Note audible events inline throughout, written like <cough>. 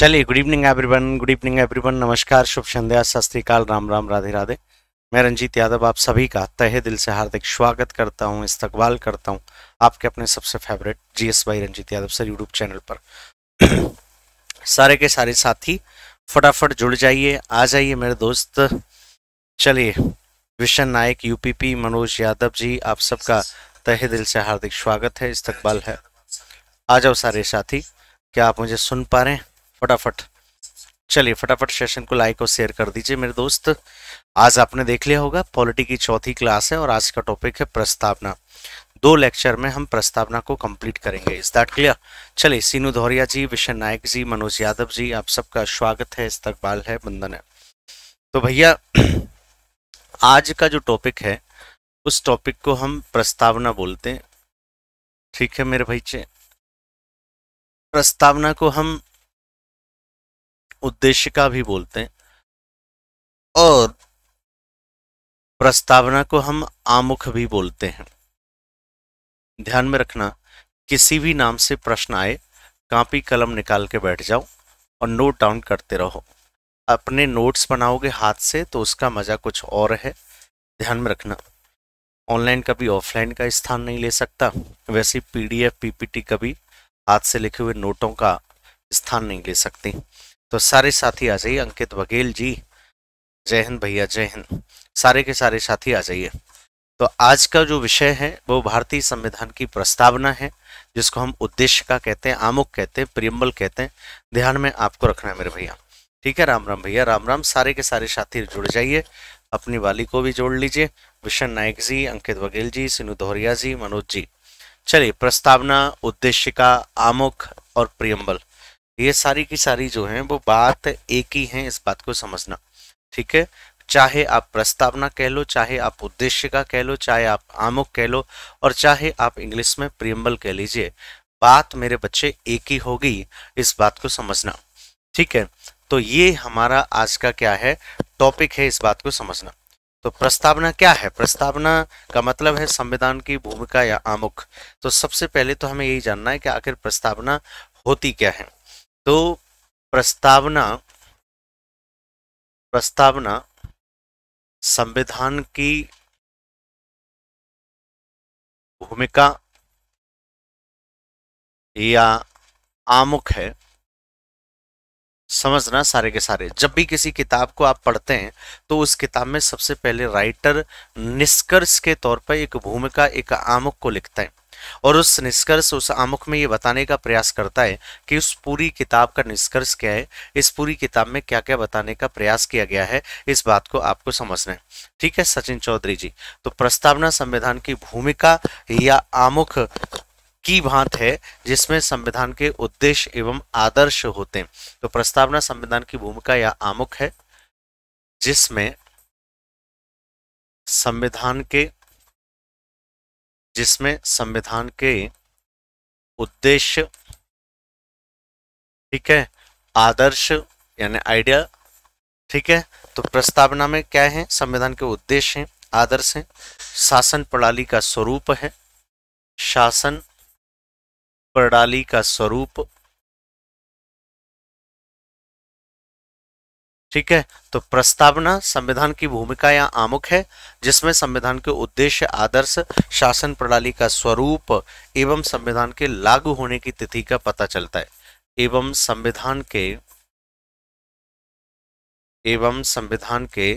चलिए good evening everyone good evening everyone नमस्कार शुभ संध्या सस्त्रीकाल राम राम राधे राधे मैं रंजीत यादव आप सभी का तहे दिल से हार्दिक स्वागत करता हूँ इस्तकबाल करता हूँ आपके अपने सबसे फेवरेट जी एस भाई Ranjeet Yadav sir YouTube channel पर <clears throat> सारे के सारे साथी फटाफट जुड़ जाइए आ जाइए मेरे दोस्त चलिए विशन नायक यूपीपी मनोज यादव जी आप सबका तहे दिल से हार्दिक स्वागत है इस्तकबाल है आ जाओ सारे साथी क्या आप मुझे सुन पा रहे हैं फटाफट चलिए फटाफट सेशन को लाइक और शेयर कर दीजिए मेरे दोस्त आज आपने देख लिया होगा पॉलिटी की चौथी क्लास है और आज का टॉपिक है प्रस्तावना दो लेक्चर में हम प्रस्तावना को कंप्लीट करेंगे इस दैट क्लियर चलिए सीनू धौरिया जी विशन नायक जी मनोज यादव जी आप सबका स्वागत है इस्तकबाल है बंदन है तो भैया आज का जो टॉपिक है उस टॉपिक को हम प्रस्तावना बोलते हैं ठीक है मेरे भाई प्रस्तावना को हम उद्देशिका भी बोलते हैं और प्रस्तावना को हम आमुख भी बोलते हैं ध्यान में रखना किसी भी नाम से प्रश्न आए कापी कलम निकाल के बैठ जाओ और नोट डाउन करते रहो अपने नोट्स बनाओगे हाथ से तो उसका मज़ा कुछ और है ध्यान में रखना ऑनलाइन कभी ऑफलाइन का स्थान नहीं ले सकता वैसे पीडीएफ पीपीटी कभी हाथ से लिखे हुए नोटों का स्थान नहीं ले सकती तो सारे साथी आ जाइए अंकित बघेल जी जय हिंद भैया जय हिंद सारे के सारे साथी आ जाइए तो आज का जो विषय है वो भारतीय संविधान की प्रस्तावना है जिसको हम उद्देश्य का कहते हैं आमुख कहते हैं प्रियम्बल कहते हैं ध्यान में आपको रखना है मेरे भैया ठीक है राम राम भैया राम राम सारे के सारे साथी जुड़ जाइए अपनी वाली को भी जोड़ लीजिए विशन नायक जी अंकित बघेल जी सिनु दोहरिया जी मनोज जी चलिए प्रस्तावना उद्देश्य का आमुख और प्रियम्बल ये सारी की सारी जो है वो बात एक ही है इस बात को समझना ठीक है चाहे आप प्रस्तावना कह लो चाहे आप उद्देश्य का कह लो चाहे आप आमुख कह लो और चाहे आप इंग्लिश में प्रियम्बल कह लीजिए बात मेरे बच्चे एक ही होगी इस बात को समझना ठीक है तो ये हमारा आज का क्या है टॉपिक है इस बात को समझना तो प्रस्तावना क्या है प्रस्तावना का मतलब है संविधान की भूमिका या आमुख तो सबसे पहले तो हमें यही जानना है कि आखिर प्रस्तावना होती क्या है तो प्रस्तावना प्रस्तावना संविधान की भूमिका या आमुख है समझना सारे के सारे जब भी किसी किताब को आप पढ़ते हैं तो उस किताब में सबसे पहले राइटर निष्कर्ष के तौर पर एक भूमिका एक आमुख को लिखते हैं और उस निष्कर्ष उस आमुख में ये बताने का प्रयास करता है कि उस पूरी किताब का निष्कर्ष क्या है इस पूरी किताब में क्या क्या बताने का प्रयास किया गया है इस बात को आपको समझना है ठीक है सचिन चौधरी जी तो प्रस्तावना संविधान की भूमिका या आमुख की भांत है जिसमें संविधान के उद्देश्य एवं आदर्श होते हैं तो प्रस्तावना संविधान की भूमिका या आमुख है जिसमें संविधान के जिसमें संविधान के उद्देश्य ठीक है आदर्श यानी आइडिया ठीक है तो प्रस्तावना में क्या है संविधान के उद्देश्य हैं आदर्श हैं शासन प्रणाली का स्वरूप है शासन प्रणाली का स्वरूप ठीक है तो प्रस्तावना संविधान की भूमिका या आमुख है जिसमें संविधान के उद्देश्य आदर्श शासन प्रणाली का स्वरूप एवं संविधान के लागू होने की तिथि का पता चलता है एवं संविधान के एवं संविधान के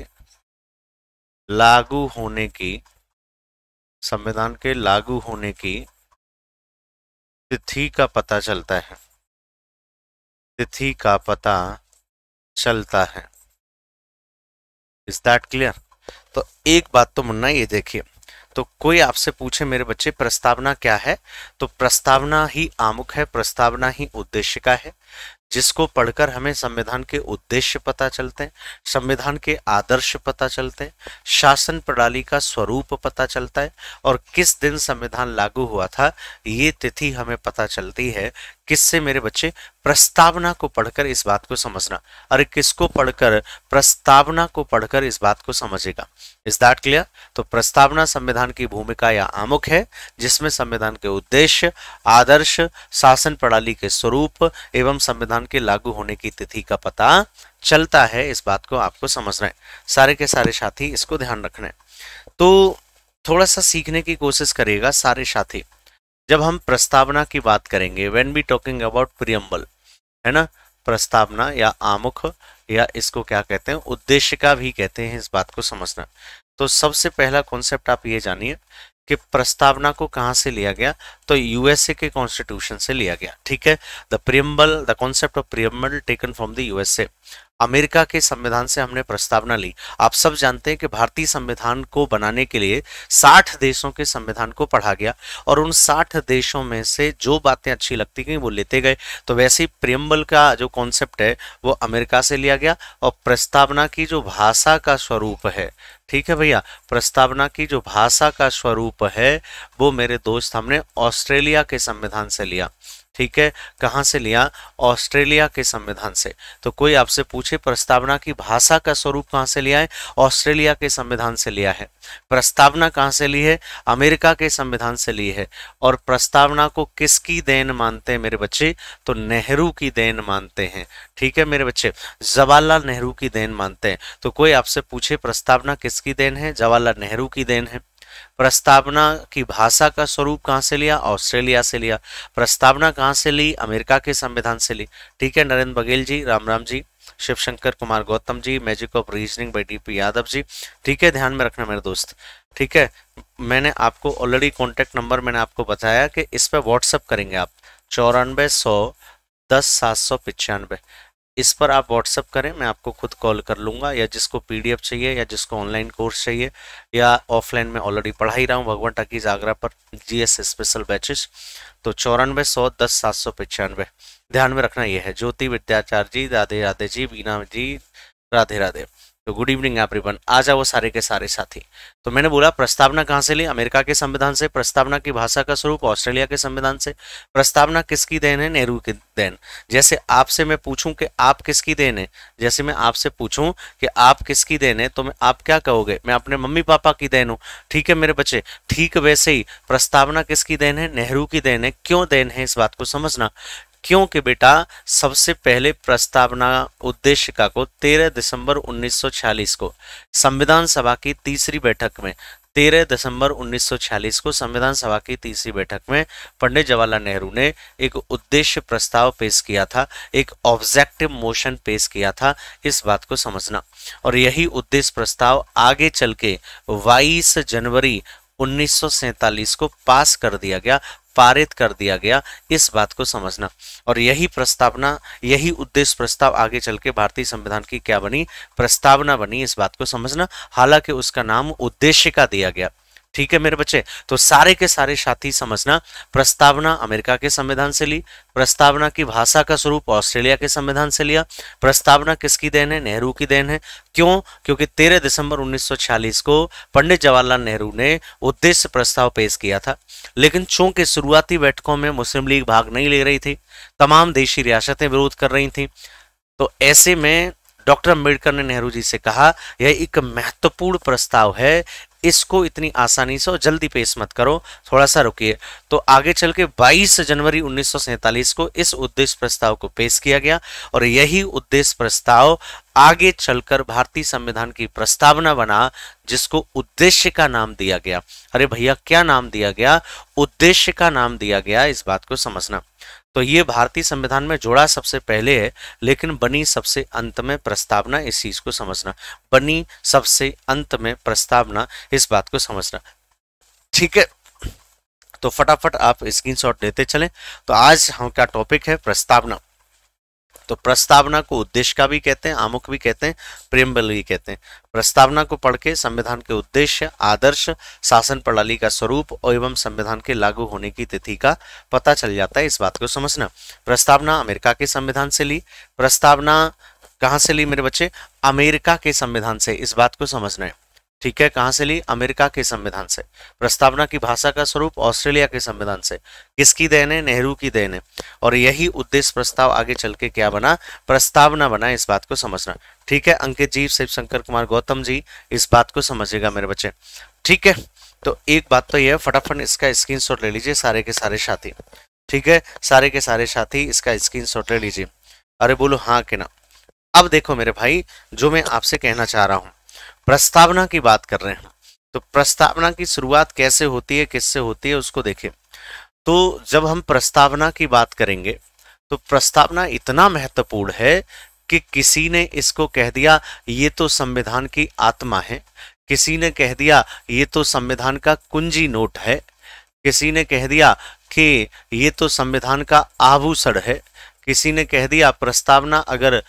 लागू होने की संविधान के लागू होने की तिथि का पता चलता है तिथि का पता चलता है इज दैट क्लियर तो एक बात तो मुन्ना ये देखिए तो कोई आपसे पूछे मेरे बच्चे प्रस्तावना क्या है तो प्रस्तावना ही आमुख है प्रस्तावना ही उद्देश्य का है जिसको पढ़कर हमें संविधान के उद्देश्य पता चलते हैं संविधान के आदर्श पता चलते हैं शासन प्रणाली का स्वरूप पता चलता है और किस दिन संविधान लागू हुआ था ये तिथि हमें पता चलती है किससे मेरे बच्चे प्रस्तावना को पढ़कर इस बात को समझना अरे किसको पढ़कर प्रस्तावना को पढ़कर इस बात को समझेगा इज दैट क्लियर तो प्रस्तावना संविधान की भूमिका या आमुख है जिसमें संविधान के उद्देश्य आदर्श शासन प्रणाली के स्वरूप एवं संविधान के लागू होने की तिथि का पता चलता है इस बात को आपको समझना है सारे के सारे साथी इसको ध्यान रखना है तो थोड़ा सा सीखने की कोशिश करेगा सारे साथी जब हम प्रस्तावना की बात करेंगे when we talking about preamble है ना प्रस्तावना या आमुख या इसको क्या कहते हैं उद्देश्य का भी कहते हैं इस बात को समझना तो सबसे पहला कॉन्सेप्ट आप ये जानिए कि प्रस्तावना को कहाँ से लिया गया तो यूएसए के कॉन्स्टिट्यूशन से लिया गया ठीक है the preamble the concept of preamble taken from the USA America के संविधान से हमने प्रस्तावना ली आप सब जानते हैं कि भारतीय संविधान को बनाने के लिए 60 देशों के संविधान को पढ़ा गया और उन 60 देशों में से जो बातें अच्छी लगती गई वो लेते गए तो वैसे ही प्रियम्बल का जो कॉन्सेप्ट है वो अमेरिका से लिया गया और प्रस्तावना की जो भाषा का स्वरूप है ठीक है भैया प्रस्तावना की जो भाषा का स्वरूप है वो मेरे दोस्त हमने ऑस्ट्रेलिया के संविधान से लिया ठीक है कहाँ से लिया ऑस्ट्रेलिया के संविधान से तो कोई आपसे पूछे प्रस्तावना की भाषा का स्वरूप कहाँ से लिया है ऑस्ट्रेलिया के संविधान से लिया है प्रस्तावना कहाँ से ली है अमेरिका के संविधान से ली है और प्रस्तावना को किसकी देन मानते हैं मेरे बच्चे तो नेहरू की देन मानते हैं ठीक है मेरे बच्चे जवाहरलाल नेहरू की देन मानते हैं तो कोई आपसे पूछे प्रस्तावना किसकी देन है जवाहरलाल नेहरू की देन है प्रस्तावना की भाषा का स्वरूप कहाँ से लिया ऑस्ट्रेलिया से लिया प्रस्तावना कहाँ से ली अमेरिका के संविधान से ली ठीक है Narendra Baghel ji Ram Ram ji Shivshankar Kumar Gautam ji magic of reasoning by D Yadav ji ठीक है ध्यान में रखना मेरे दोस्त ठीक है मैंने आपको ऑलरेडी कॉन्टैक्ट नंबर मैंने आपको बताया कि इस पर व्हाट्सअप करेंगे आप चौरानवे सौ दस सात सौ पचानवे इस पर आप व्हाट्सअप करें मैं आपको खुद कॉल कर लूँगा या जिसको पीडीएफ चाहिए या जिसको ऑनलाइन कोर्स चाहिए या ऑफलाइन में ऑलरेडी पढ़ा ही रहा हूँ भगवान टकीज आगरा पर जीएस स्पेशल बैचेस तो चौरानवे सौ दस सात सौ पचानवे ध्यान में रखना यह है ज्योति विद्याचार्य जी राधे राधे जी वीना जी राधे राधे तो गुड इवनिंग एवरीवन आ जाओ सारे के सारे साथी तो मैंने बोला प्रस्तावना कहाँ से ली अमेरिका के संविधान से प्रस्तावना की भाषा का स्वरूप ऑस्ट्रेलिया के संविधान से प्रस्तावना किसकी देन है नेहरू की देन जैसे आपसे मैं पूछूं कि आप किसकी देन है जैसे मैं आपसे पूछूं कि आप किसकी देन है तो मैं आप क्या कहोगे मैं अपने मम्मी पापा की देन हूँ ठीक है मेरे बच्चे ठीक वैसे ही प्रस्तावना किसकी देन है नेहरू की देन है क्यों देन है इस बात को समझना क्योंकि बेटा सबसे पहले प्रस्तावना का को 13 दिसंबर 1946 को संविधान सभा की तीसरी बैठक में 13 दिसंबर 1946 को संविधान सभा की तीसरी बैठक में पंडित जवाहरलाल नेहरू ने एक उद्देश्य प्रस्ताव पेश किया था एक ऑब्जेक्टिव मोशन पेश किया था इस बात को समझना और यही उद्देश्य प्रस्ताव आगे चल के बाईस जनवरी 1947 को पास कर दिया गया पारित कर दिया गया इस बात को समझना और यही प्रस्तावना यही उद्देश्य प्रस्ताव आगे चल के भारतीय संविधान की क्या बनी प्रस्तावना बनी इस बात को समझना हालांकि उसका नाम उद्देश्य का दिया गया ठीक है मेरे बच्चे तो सारे के सारे साथी समझना प्रस्तावना अमेरिका के संविधान से ली प्रस्तावना की भाषा का स्वरूप ऑस्ट्रेलिया के संविधान से लिया प्रस्तावना किसकी देन है नेहरू की देन है क्यों क्योंकि 13 दिसंबर 1946 को पंडित जवाहरलाल नेहरू ने उद्देश्य प्रस्ताव पेश किया था लेकिन चूंकि शुरुआती बैठकों में मुस्लिम लीग भाग नहीं ले रही थी तमाम देशी रियासतें विरोध कर रही थी तो ऐसे में डॉक्टर अम्बेडकर ने नेहरू जी से कहा यह एक महत्वपूर्ण प्रस्ताव है इसको इतनी आसानी से और जल्दी पेश मत करो थोड़ा सा रुकिए तो आगे चल के बाईस जनवरी उन्नीस को इस उद्देश्य प्रस्ताव को पेश किया गया और यही उद्देश्य प्रस्ताव आगे चलकर भारतीय संविधान की प्रस्तावना बना जिसको उद्देश्य का नाम दिया गया अरे भैया क्या नाम दिया गया उद्देश्य का नाम दिया गया इस बात को समझना तो ये भारतीय संविधान में जोड़ा सबसे पहले है लेकिन बनी सबसे अंत में प्रस्तावना इस चीज को समझना बनी सबसे अंत में प्रस्तावना इस बात को समझना ठीक है तो फटाफट आप स्क्रीनशॉट लेते चलें तो आज हम क्या टॉपिक है प्रस्तावना तो प्रस्तावना को उद्देश्य का भी कहते हैं आमुख भी कहते हैं प्रेमबल भी कहते हैं प्रस्तावना को पढ़ के संविधान के उद्देश्य आदर्श शासन प्रणाली का स्वरूप और एवं संविधान के लागू होने की तिथि का पता चल जाता है इस बात को समझना प्रस्तावना अमेरिका के संविधान से ली प्रस्तावना कहाँ से ली मेरे बच्चे अमेरिका के संविधान से इस बात को समझना है ठीक है कहां से ली अमेरिका के संविधान से प्रस्तावना की भाषा का स्वरूप ऑस्ट्रेलिया के संविधान से किसकी देन है नेहरू की देन है और यही उद्देश्य प्रस्ताव आगे चल के क्या बना प्रस्तावना बना इस बात को समझना ठीक है अंकित जी शिव शंकर कुमार गौतम जी इस बात को समझिएगा मेरे बच्चे ठीक है तो एक बात तो यह फटाफट इसका स्क्रीन ले लीजिए सारे के सारे साथी ठीक है सारे के सारे साथी इसका स्क्रीन ले लीजिए अरे बोलो हाँ के ना अब देखो मेरे भाई जो मैं आपसे कहना चाह रहा हूँ प्रस्तावना की बात कर रहे हैं तो प्रस्तावना की शुरुआत कैसे होती है किससे होती है उसको देखें तो जब हम प्रस्तावना की बात करेंगे तो प्रस्तावना इतना महत्वपूर्ण है कि किसी ने इसको कह दिया ये तो संविधान की आत्मा है किसी ने कह दिया ये तो संविधान का कुंजी नोट है किसी ने कह दिया कि ये तो संविधान का आभूषण है किसी ने कह दिया प्रस्तावना अगर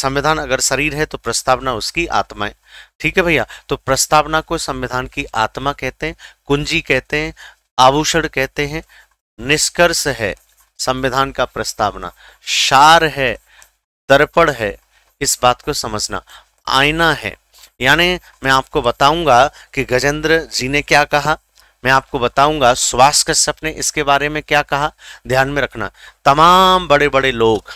संविधान अगर शरीर है तो प्रस्तावना उसकी आत्मा है ठीक है भैया तो प्रस्तावना को संविधान की आत्मा कहते हैं कुंजी कहते हैं आभूषण कहते हैं निष्कर्ष है संविधान का प्रस्तावना शार है दर्पण है इस बात को समझना आईना है यानी मैं आपको बताऊंगा कि गजेंद्र जी ने क्या कहा मैं आपको बताऊंगा सुभाष कश्यप ने इसके बारे में क्या कहा ध्यान में रखना तमाम बड़े बड़े लोग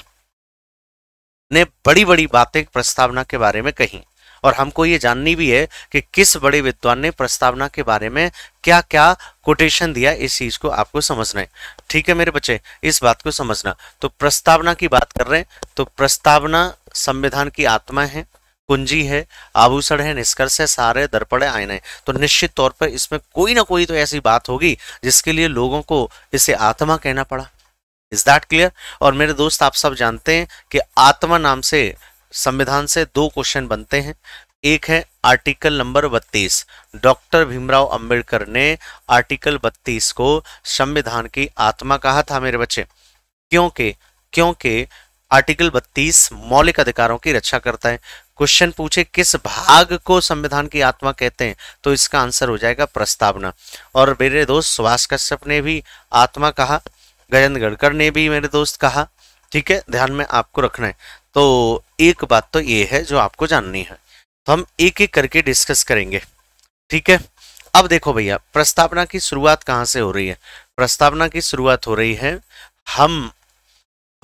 ने बड़ी बड़ी बातें प्रस्तावना के बारे में कही और हमको ये जाननी भी है कि किस बड़े विद्वान ने प्रस्तावना के बारे में क्या क्या कोटेशन दिया इस चीज को आपको समझना है ठीक है मेरे बच्चे इस बात को समझना तो प्रस्तावना की बात कर रहे हैं तो प्रस्तावना संविधान की आत्मा है कुंजी है आभूषण है निष्कर्ष है सारे दर्पण है आयन है तो निश्चित तौर पर इसमें कोई ना कोई तो ऐसी बात होगी जिसके लिए लोगों को इसे आत्मा कहना पड़ा इज दैट क्लियर और मेरे दोस्त आप सब जानते हैं कि आत्मा नाम से संविधान से दो क्वेश्चन बनते हैं एक है article number 32 doctor Bhimrao Ambedkar ने आर्टिकल 32 को संविधान की आत्मा कहा था मेरे बच्चे क्योंकि क्योंकि आर्टिकल 32 मौलिक अधिकारों की रक्षा करता है क्वेश्चन पूछे किस भाग को संविधान की आत्मा कहते हैं तो इसका आंसर हो जाएगा प्रस्तावना और मेरे दोस्त सुभाष कश्यप ने भी आत्मा कहा गजेंद्र गडकर ने भी मेरे दोस्त कहा ठीक है ध्यान में आपको रखना है तो एक बात तो ये है जो आपको जाननी है तो हम एक एक करके डिस्कस करेंगे ठीक है अब देखो भैया प्रस्तावना की शुरुआत कहाँ से हो रही है प्रस्तावना की शुरुआत हो रही है हम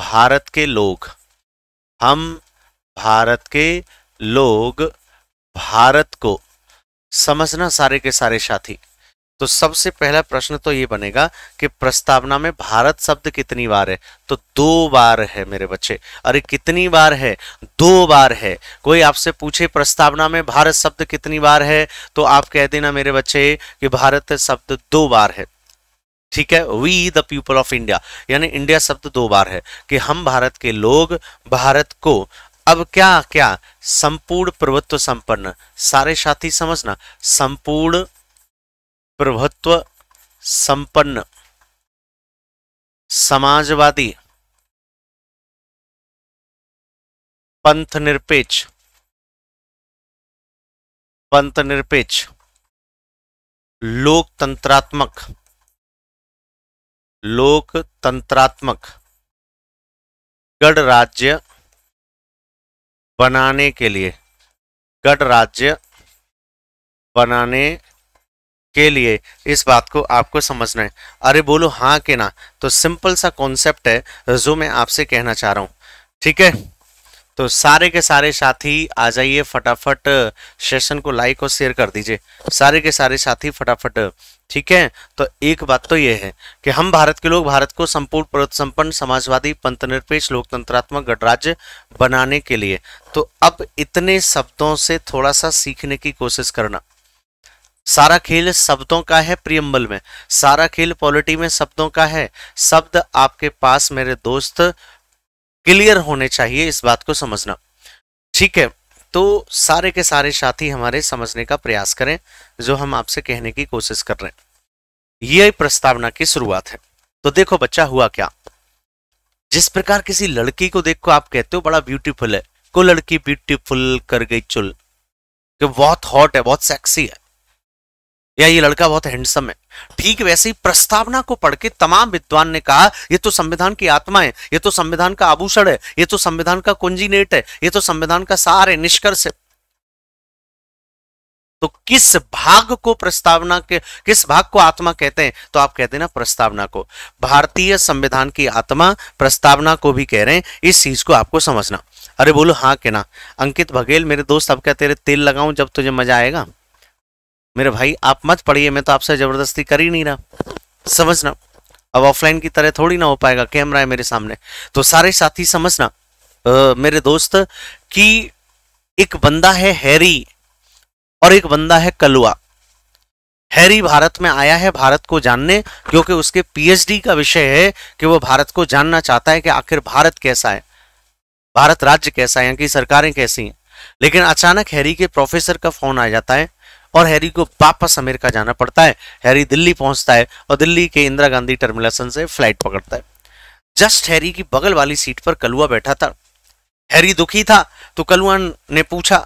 भारत के लोग हम भारत के लोग भारत को समझना सारे के सारे साथी तो सबसे पहला प्रश्न तो ये बनेगा कि प्रस्तावना में भारत शब्द कितनी बार है तो दो बार है मेरे बच्चे अरे कितनी बार है दो बार है कोई आपसे पूछे प्रस्तावना में भारत शब्द कितनी बार है तो आप कह देना मेरे बच्चे कि भारत शब्द दो बार है ठीक है we the people of India यानी इंडिया शब्द दो बार है कि हम भारत के लोग भारत को अब क्या क्या संपूर्ण प्रभुत्व संपन्न सारे साथी समझना संपूर्ण प्रभुत्व संपन्न समाजवादी पंथ निरपेक्ष पंथ निरपेक्ष लोकतंत्रात्मक लोकतंत्रात्मक गणराज्य बनाने के लिए गढ़ राज्य बनाने के लिए इस बात को आपको समझना है अरे बोलो हाँ के ना तो सिंपल सा कॉन्सेप्ट है जो मैं आपसे कहना चाह रहा हूँ ठीक है तो सारे के सारे साथी आ जाइए फटाफट सेशन को लाइक और शेयर कर दीजिए सारे के सारे साथी फटाफट ठीक है तो एक बात तो ये है कि हम भारत के लोग भारत को संपूर्ण संपन्न समाजवादी पंथ निरपेक्ष लोकतंत्रात्मक गणराज्य बनाने के लिए तो अब इतने शब्दों से थोड़ा सा सीखने की कोशिश करना सारा खेल शब्दों का है प्रियम्बल में सारा खेल पॉलिटी में शब्दों का है शब्द आपके पास मेरे दोस्त क्लियर होने चाहिए इस बात को समझना ठीक है तो सारे के सारे साथी हमारे समझने का प्रयास करें जो हम आपसे कहने की कोशिश कर रहे हैं यह प्रस्तावना की शुरुआत है तो देखो बच्चा हुआ क्या जिस प्रकार किसी लड़की को देखो आप कहते हो बड़ा ब्यूटीफुल है को लड़की ब्यूटीफुल कर गई चुल कि बहुत हॉट है बहुत सेक्सी है या ये लड़का बहुत हैंडसम है ठीक वैसे ही प्रस्तावना को पढ़ के तमाम विद्वान ने कहा यह तो संविधान की आत्मा है यह तो संविधान का आभूषण है यह तो संविधान का कुंजीनेट है यह तो संविधान का सार है निष्कर्ष है तो किस भाग को प्रस्तावना के किस भाग को आत्मा कहते हैं तो आप कहते हैं ना प्रस्तावना को भारतीय संविधान की आत्मा प्रस्तावना को भी कह रहे हैं इस चीज को आपको समझना अरे बोलो हाँ के ना अंकित बघेल मेरे दोस्त अब क्या तेरे तेल लगाऊं जब तुझे मजा आएगा मेरे भाई आप मत पढ़िए मैं तो आपसे ज़बरदस्ती कर ही नहीं रहा समझना अब ऑफलाइन की तरह थोड़ी ना हो पाएगा कैमरा है मेरे सामने तो सारे साथी समझना आ, मेरे दोस्त कि एक बंदा है हैरी और एक बंदा है कलुआ हैरी भारत में आया है भारत को जानने क्योंकि उसके पीएचडी का विषय है कि वो भारत को जानना चाहता है कि आखिर भारत कैसा है भारत राज्य कैसा है यहाँ की सरकारें कैसी हैं लेकिन अचानक हैरी के प्रोफेसर का फोन आ जाता है और हैरी को वापस अमेरिका जाना पड़ता है हैरी दिल्ली पहुंचता है और दिल्ली के इंदिरा गांधी टर्मिनेशन से फ्लाइट पकड़ता है जस्ट हैरी की बगल वाली सीट पर कलुआ बैठा था हैरी दुखी था तो कलुआ ने पूछा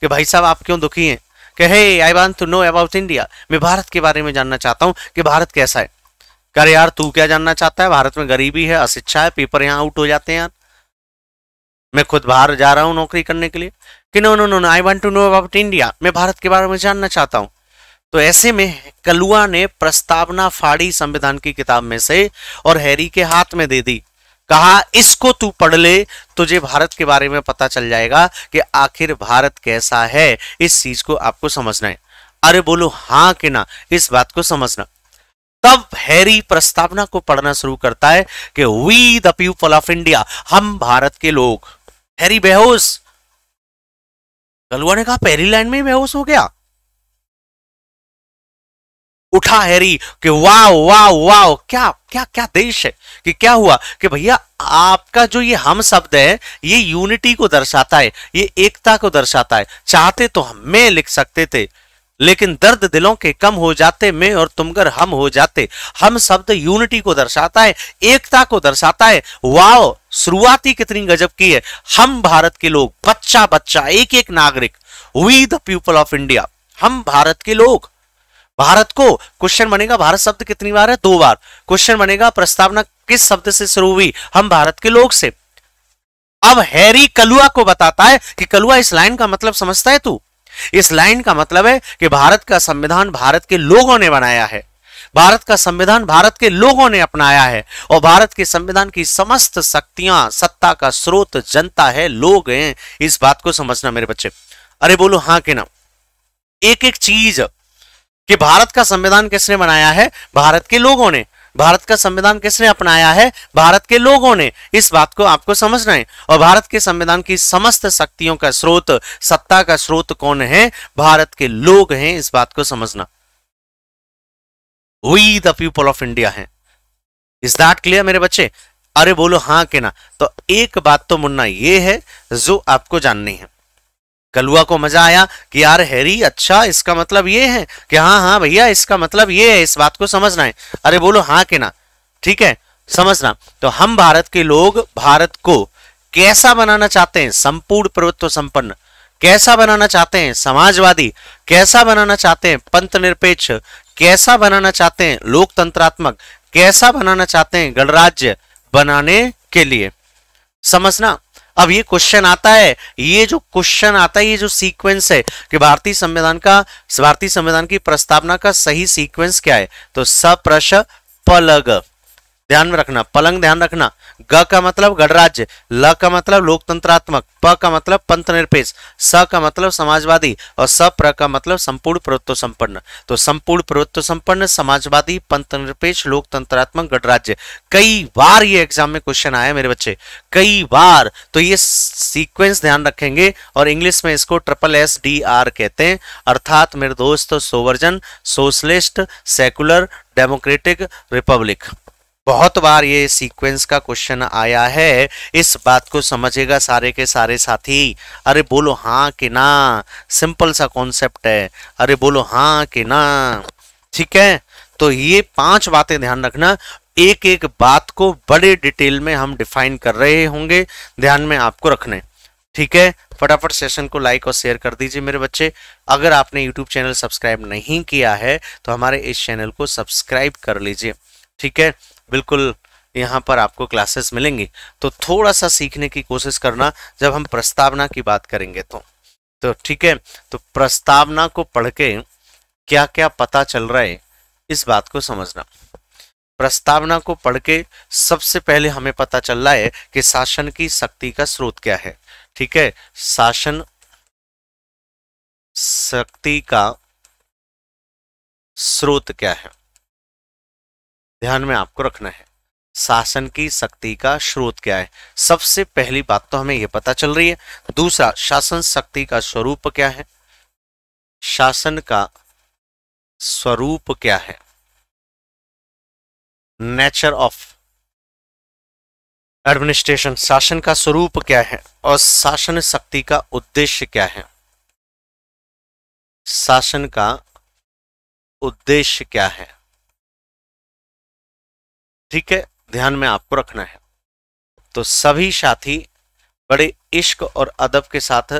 कि भाई साहब आप क्यों दुखी हैं कहे I want to know about India मैं भारत के बारे में जानना चाहता हूँ कि भारत कैसा है कर यार तू क्या जानना चाहता है भारत में गरीबी है अशिक्षा है पेपर यहाँ आउट हो जाते हैं यार मैं खुद बाहर जा रहा हूँ नौकरी करने के लिए कि no no no no I want to know about India मैं भारत के बारे में जानना चाहता हूँ तो ऐसे में कलुआ ने प्रस्तावना फाड़ी संविधान की किताब में से और हैरी के हाथ में दे दी कहा इसको तू पढ़ ले तुझे भारत के बारे में पता चल जाएगा कि आखिर भारत कैसा है इस चीज को आपको समझना है अरे बोलो हाँ कि ना इस बात को समझना तब हैरी प्रस्तावना को पढ़ना शुरू करता है कि we the people of India हम भारत के लोग हैरी बेहोश गलुआ ने कहा पहली लाइन में ही बेहोश हो गया उठा हैरी कि वाह वाह वाह क्या क्या क्या देश है कि क्या हुआ कि भैया आपका जो ये हम शब्द है ये यूनिटी को दर्शाता है ये एकता को दर्शाता है चाहते तो हम में लिख सकते थे लेकिन दर्द दिलों के कम हो जाते मैं और तुमगर हम हो जाते हम शब्द यूनिटी को दर्शाता है एकता को दर्शाता है वाओ शुरुआत ही कितनी गजब की है हम भारत के लोग बच्चा बच्चा एक एक नागरिक we the people of India हम भारत के लोग भारत को क्वेश्चन बनेगा भारत शब्द कितनी बार है दो बार क्वेश्चन बनेगा प्रस्तावना किस शब्द से शुरू हुई हम भारत के लोग से अब हैरी कलुआ को बताता है कि कलुआ इस लाइन का मतलब समझता है तू इस लाइन का मतलब है कि भारत का संविधान भारत के लोगों ने बनाया है भारत का संविधान भारत के लोगों ने अपनाया है और भारत के संविधान की समस्त शक्तियां सत्ता का स्रोत जनता है लोग हैं इस बात को समझना मेरे बच्चे अरे बोलो हां के ना एक एक चीज कि भारत का संविधान किसने बनाया है भारत के लोगों ने भारत का संविधान किसने अपनाया है भारत के लोगों ने इस बात को आपको समझना है और भारत के संविधान की समस्त शक्तियों का स्रोत सत्ता का स्रोत कौन है भारत के लोग हैं इस बात को समझना we the people of India है इज दैट क्लियर मेरे बच्चे अरे बोलो हां के ना तो एक बात तो मुन्ना ये है जो आपको जाननी है कलुआ को मजा आया कि यार हैरी अच्छा इसका मतलब ये है कि हाँ हाँ भैया इसका मतलब ये है इस बात को समझना है अरे बोलो हाँ के ना ठीक है समझना तो हम भारत के लोग भारत को कैसा बनाना चाहते हैं संपूर्ण प्रभुत्व संपन्न कैसा बनाना चाहते हैं समाजवादी कैसा बनाना चाहते हैं पंथ निरपेक्ष कैसा बनाना चाहते हैं लोकतंत्रात्मक कैसा बनाना चाहते हैं गणराज्य बनाने के लिए समझना अब ये क्वेश्चन आता है ये जो क्वेश्चन आता है ये जो सीक्वेंस है कि भारतीय संविधान का भारतीय संविधान की प्रस्तावना का सही सीक्वेंस क्या है तो सप्रश पलग ध्यान में रखना पलंग ध्यान रखना ग का मतलब गणराज्य ल का मतलब लोकतंत्रात्मक प का मतलब पंथ निरपेक्ष स का मतलब समाजवादी और स प्र का मतलब संपूर्ण प्रभुत्व संपन्न तो संपूर्ण प्रभुत्व संपन्न समाजवादी पंथ निरपेक्ष लोकतंत्रात्मक गणराज्य कई बार ये एग्जाम में क्वेश्चन आया मेरे बच्चे कई बार तो ये सीक्वेंस ध्यान रखेंगे और इंग्लिश में इसको ट्रिपल एस डी आर कहते हैं अर्थात मेरे दोस्त sovereign socialist secular democratic republic बहुत बार ये सीक्वेंस का क्वेश्चन आया है इस बात को समझेगा सारे के सारे साथी अरे बोलो हाँ कि ना सिंपल सा कॉन्सेप्ट है अरे बोलो हाँ कि ना ठीक है तो ये पांच बातें ध्यान रखना एक एक बात को बड़े डिटेल में हम डिफाइन कर रहे होंगे ध्यान में आपको रखने ठीक है फटाफट सेशन को लाइक और शेयर कर दीजिए मेरे बच्चे अगर आपने यूट्यूब चैनल सब्सक्राइब नहीं किया है तो हमारे इस चैनल को सब्सक्राइब कर लीजिए ठीक है बिल्कुल यहाँ पर आपको क्लासेस मिलेंगी तो थोड़ा सा सीखने की कोशिश करना जब हम प्रस्तावना की बात करेंगे तो तो ठीक है तो प्रस्तावना को पढ़ के क्या क्या पता चल रहा है इस बात को समझना प्रस्तावना को पढ़ के सबसे पहले हमें पता चल रहा है कि शासन की शक्ति का स्रोत क्या है ठीक है शासन शक्ति का स्रोत क्या है ध्यान में आपको रखना है शासन की शक्ति का स्रोत क्या है सबसे पहली बात तो हमें यह पता चल रही है दूसरा शासन शक्ति का स्वरूप क्या है शासन का स्वरूप क्या है नेचर ऑफ एडमिनिस्ट्रेशन शासन का स्वरूप क्या है और शासन शक्ति का उद्देश्य क्या है शासन का उद्देश्य क्या है ठीक है ध्यान में आपको रखना है तो सभी साथी बड़े इश्क और अदब के साथ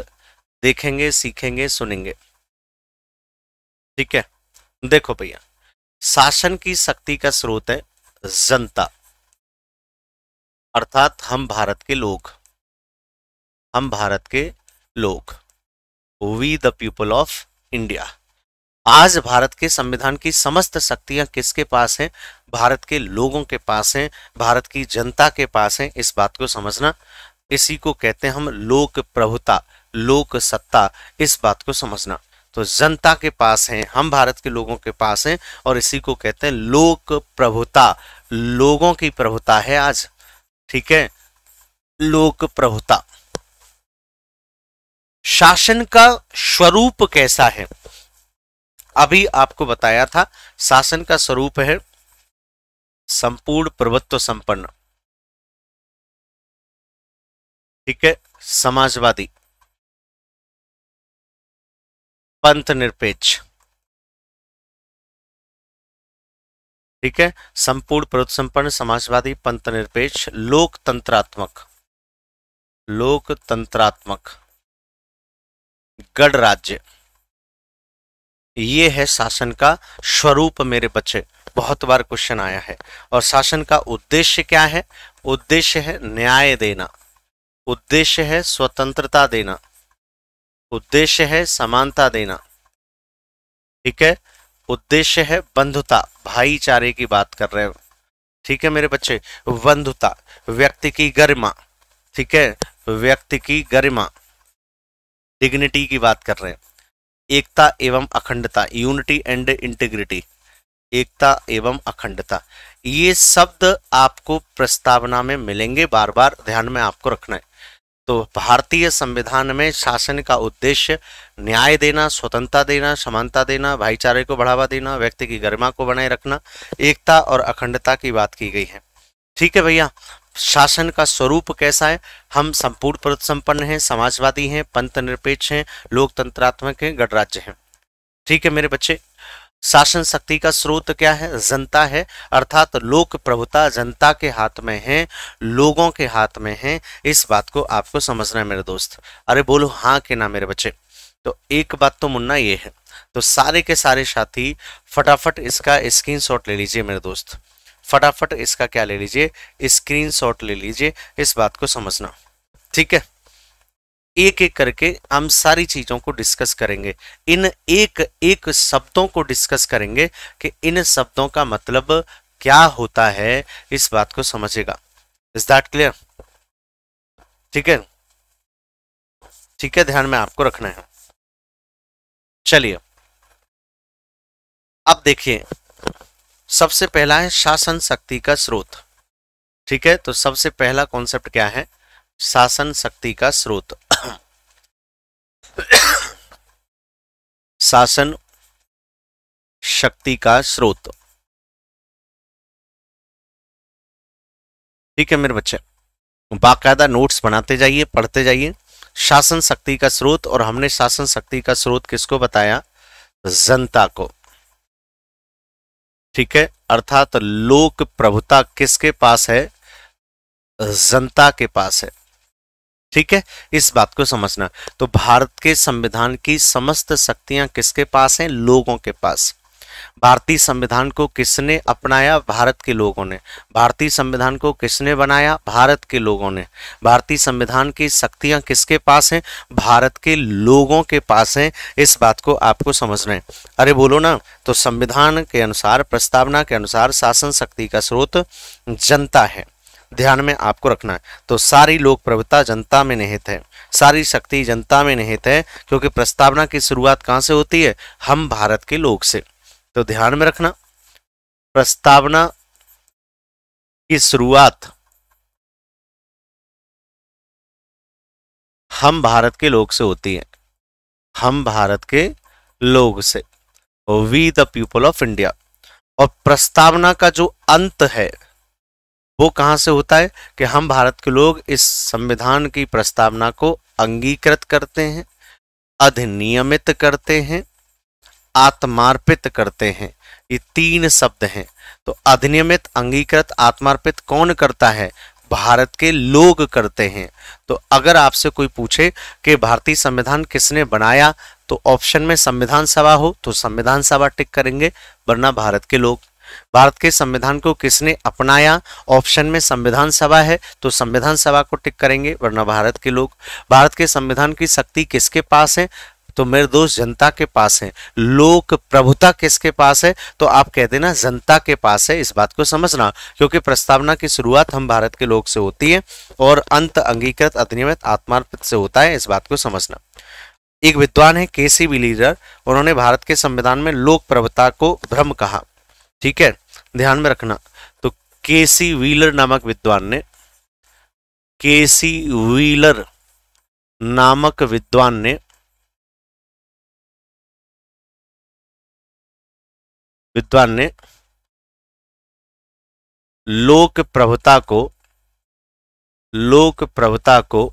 देखेंगे सीखेंगे सुनेंगे ठीक है देखो भैया शासन की शक्ति का स्रोत है जनता अर्थात हम भारत के लोग हम भारत के लोग we the people of India आज भारत के संविधान की समस्त शक्तियां किसके पास हैं भारत के लोगों के पास हैं भारत की जनता के पास हैं इस बात को समझना इसी को कहते हैं हम लोक प्रभुता लोक सत्ता इस बात को समझना तो जनता के पास हैं हम भारत के लोगों के पास हैं और इसी को कहते हैं लोक प्रभुता लोगों की प्रभुता है आज ठीक है लोक प्रभुता शासन का स्वरूप कैसा है अभी आपको बताया था शासन का स्वरूप है संपूर्ण प्रभुत्व संपन्न ठीक है समाजवादी पंथ निरपेक्ष ठीक है संपूर्ण प्रभुत्व संपन्न समाजवादी पंथ निरपेक्ष लोकतंत्रात्मक लोकतंत्रात्मक गणराज्य राज्य ये है शासन का स्वरूप मेरे बच्चे बहुत बार क्वेश्चन आया है और शासन का उद्देश्य क्या है उद्देश्य है न्याय देना उद्देश्य है स्वतंत्रता देना उद्देश्य है समानता देना ठीक है उद्देश्य है बंधुता भाईचारे की बात कर रहे हो ठीक है मेरे बच्चे बंधुता व्यक्ति की गरिमा ठीक है व्यक्ति की गरिमा डिग्निटी की बात कर रहे हैं एकता एवं अखंडता यूनिटी एंड इंटीग्रिटी एकता एवं अखंडता ये शब्द आपको प्रस्तावना में मिलेंगे बार बार ध्यान में आपको रखना है तो भारतीय संविधान में शासन का उद्देश्य न्याय देना स्वतंत्रता देना समानता देना भाईचारे को बढ़ावा देना व्यक्ति की गरिमा को बनाए रखना एकता और अखंडता की बात की गई है ठीक है भैया शासन का स्वरूप कैसा है हम संपूर्ण प्रत संपन्न हैं समाजवादी हैं पंथ निरपेक्ष हैं लोकतंत्रात्मक हैं गणराज्य हैं ठीक है मेरे बच्चे शासन शक्ति का स्रोत क्या है जनता है अर्थात लोक प्रभुता जनता के हाथ में है लोगों के हाथ में है इस बात को आपको समझना है मेरे दोस्त अरे बोलो हाँ के ना मेरे बच्चे तो एक बात तो मुन्ना ये है तो सारे के सारे साथी फटाफट इसका स्क्रीनशॉट ले लीजिए मेरे दोस्त फटाफट इसका क्या ले लीजिए स्क्रीन ले लीजिए इस बात को समझना ठीक है एक एक करके हम सारी चीजों को डिस्कस करेंगे इन एक एक शब्दों को डिस्कस करेंगे कि इन शब्दों का मतलब क्या होता है इस बात को समझेगा इज दैट क्लियर ठीक है ठीक है ध्यान में आपको रखना है चलिए अब देखिए सबसे पहला है शासन शक्ति का स्रोत ठीक है तो सबसे पहला कॉन्सेप्ट क्या है शासन शक्ति का स्रोत शासन शक्ति का स्रोत ठीक है मेरे बच्चे बाकायदा नोट्स बनाते जाइए पढ़ते जाइए शासन शक्ति का स्रोत और हमने शासन शक्ति का स्रोत किसको बताया जनता को ठीक है अर्थात लोक प्रभुता किसके पास है जनता के पास है ठीक है इस बात को समझना तो भारत के संविधान की समस्त शक्तियां किसके पास हैं लोगों के पास भारतीय संविधान को किसने अपनाया भारत के लोगों ने भारतीय संविधान को किसने बनाया भारत के लोगों ने भारतीय संविधान की शक्तियां किसके पास हैं भारत के लोगों के पास हैं इस बात को आपको समझना है अरे बोलो ना तो संविधान के अनुसार प्रस्तावना के अनुसार शासन शक्ति का स्रोत जनता है ध्यान में आपको रखना है तो सारी लोक प्रभुता जनता में निहित है सारी शक्ति जनता में निहित है क्योंकि प्रस्तावना की शुरुआत कहाँ से होती है हम भारत के लोग से तो ध्यान में रखना प्रस्तावना की शुरुआत हम भारत के लोग से होती है हम भारत के लोग से we the people of India और प्रस्तावना का जो अंत है वो कहां से होता है कि हम भारत के लोग इस संविधान की प्रस्तावना को अंगीकृत करते हैं अधिनियमित करते हैं आत्मार्पित करते हैं ये तीन शब्द हैं तो अधिनियमित अंगीकृत आत्मार्पित कौन करता है भारत के लोग करते हैं तो अगर आपसे कोई पूछे कि भारतीय संविधान किसने बनाया तो ऑप्शन में संविधान सभा हो तो संविधान सभा टिक करेंगे वरना भारत के लोग भारत के संविधान को किसने अपनाया ऑप्शन में संविधान सभा है तो संविधान सभा को टिक करेंगे वरना भारत के लोग भारत के संविधान की शक्ति किसके पास है तो मेरे दोस्त जनता के पास है लोक प्रभुता किसके पास है तो आप कह देना जनता के पास है इस बात को समझना क्योंकि प्रस्तावना की शुरुआत हम भारत के लोग से होती है और अंत अंगीकृत अधिनियमित आत्मार्पित से होता है इस बात को समझना एक विद्वान है के सी विलीजर उन्होंने भारत के संविधान में लोक प्रभुता को भ्रम कहा ठीक है ध्यान में रखना तो के सी व्हीलर नामक विद्वान ने के सी व्हीलर नामक विद्वान ने विद्वान ने लोक प्रभुता को लोक प्रभुता को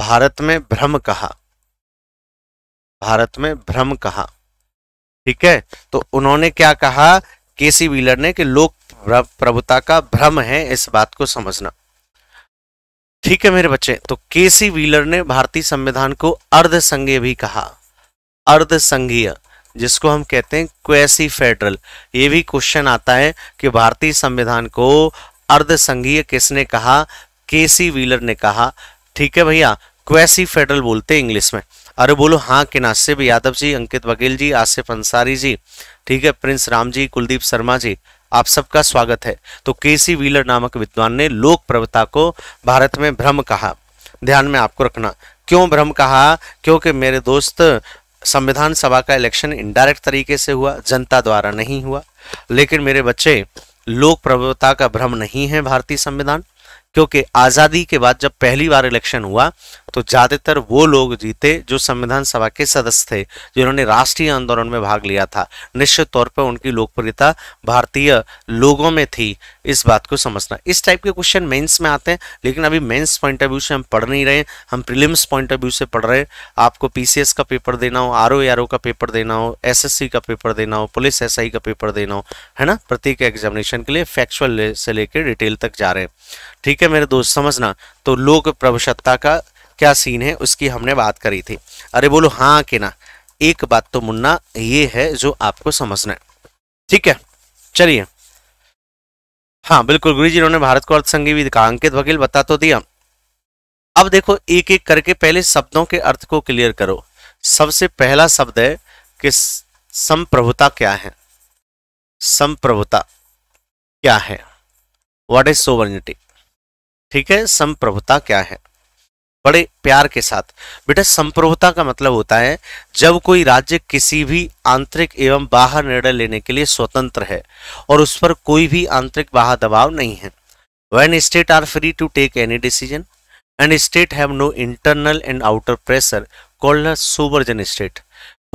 भारत में भ्रम कहा भारत में भ्रम कहा ठीक है तो उन्होंने क्या कहा केसी व्हीलर ने कि लोक प्रभुता का भ्रम है इस बात को समझना ठीक है मेरे बच्चे तो केसी व्हीलर ने भारतीय संविधान को अर्ध संघीय भी कहा अर्ध संघीय जिसको हम कहते हैं क्वेसी फेडरल ये भी क्वेश्चन आता है कि भारतीय संविधान को अर्धसंघीय किसने कहा केसी व्हीलर ने कहा ठीक है भैया क्वेसी फेडरल बोलते हैं इंग्लिश में अरे बोलो हाँ कि नासिब यादव जी अंकित बघेल जी आसिफ अंसारी जी ठीक है प्रिंस राम जी कुलदीप शर्मा जी आप सबका स्वागत है तो केसी व्हीलर नामक विद्वान ने लोक प्रवता को भारत में भ्रम कहा ध्यान में आपको रखना क्यों भ्रम कहा क्योंकि मेरे दोस्त संविधान सभा का इलेक्शन इनडायरेक्ट तरीके से हुआ जनता द्वारा नहीं हुआ लेकिन मेरे बच्चे लोक प्रभुता का भ्रम नहीं है भारतीय संविधान क्योंकि आज़ादी के बाद जब पहली बार इलेक्शन हुआ तो ज़्यादातर वो लोग जीते जो संविधान सभा के सदस्य थे जिन्होंने राष्ट्रीय आंदोलन में भाग लिया था निश्चित तौर पर उनकी लोकप्रियता भारतीय लोगों में थी इस बात को समझना इस टाइप के क्वेश्चन मेंस में आते हैं लेकिन अभी मेंस पॉइंट ऑफ व्यू से हम पढ़ नहीं रहे हम प्रीलिम्स पॉइंट ऑफ व्यू से पढ़ रहे हैं आपको पीसीएस का पेपर देना हो आर ओ का पेपर देना हो एसएससी का पेपर देना हो पुलिस एसआई का पेपर देना हो है ना प्रत्येक एग्जामिनेशन के लिए फैक्चुअल से लेकर डिटेल तक जा रहे हैं ठीक है मेरे दोस्त समझना तो लोक प्रवशत्ता का क्या सीन है उसकी हमने बात करी थी अरे बोलो हाँ के ना एक बात तो मुन्ना ये है जो आपको समझना है ठीक है चलिए हाँ बिल्कुल गुरु जी इन्होंने भारत को अर्थसंघीविद का अंकित वकील बता तो दिया अब देखो एक एक करके पहले शब्दों के अर्थ को क्लियर करो सबसे पहला शब्द है कि संप्रभुता क्या है संप्रभुता क्या है वॉट इज सोवर्निटी ठीक है संप्रभुता क्या है बड़े प्यार के साथ बेटा संप्रभुता का मतलब होता है जब कोई राज्य किसी भी आंतरिक एवं बाहर निर्णय लेने के लिए स्वतंत्र है और उस पर कोई भी आंतरिक बाहर दबाव नहीं है when state are free to take any decision and state have no internal and outer pressure called sovereign state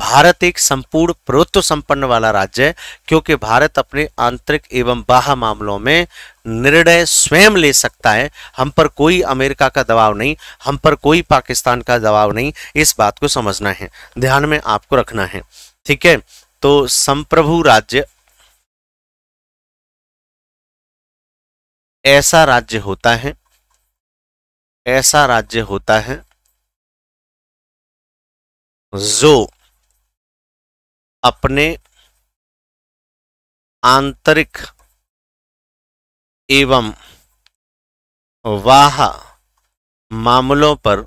Bharat एक संपूर्ण प्रभुत्व संपन्न वाला राज्य है क्योंकि भारत अपने आंतरिक एवं बाह्य मामलों में निर्णय स्वयं ले सकता है हम पर कोई अमेरिका का दबाव नहीं हम पर कोई पाकिस्तान का दबाव नहीं इस बात को समझना है ध्यान में आपको रखना है ठीक है तो संप्रभु राज्य ऐसा राज्य होता है ऐसा राज्य होता है जो अपने आंतरिक एवं वाह मामलों पर